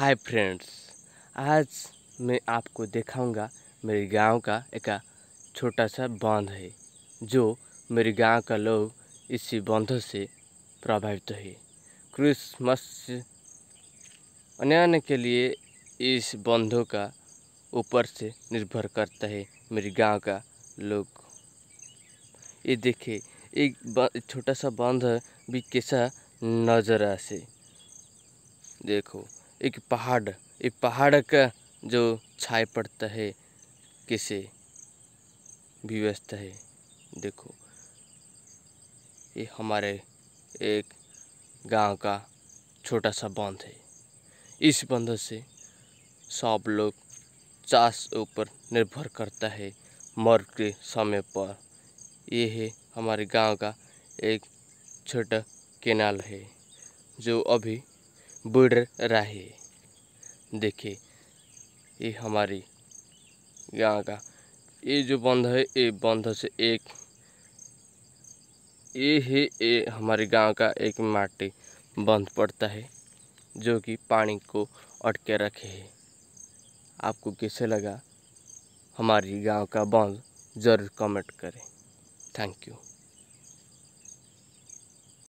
hi friends आज मैं आपको दिखाऊंगा मेरे गांव का एक छोटा सा बांध है जो मेरे गांव का लोग इसी बांध से प्रभावित है क्रिसमस अन्य के लिए इस बांधों का ऊपर से निर्भर करता है मेरे गांव का लोग ये देखिए एक छोटा सा बांध भी कैसा नजर से देखो एक पहाड़ एक पहाड़ का जो छाए पड़ता है भी व्यवस्था है देखो ये हमारे एक गांव का छोटा सा बांध है इस बंध से सब लोग चाष ऊपर निर्भर करता है मर्ग के समय पर यह है हमारे गांव का एक छोटा केनाल है जो अभी बढ़ रहा है देखिए ये हमारी गांव का ये जो बंध है ये बंध से एक ये है ये हमारे गांव का एक माटी बंध पड़ता है जो कि पानी को अटके रखे है आपको कैसे लगा हमारी गांव का बंध ज़रूर कमेंट करें थैंक यू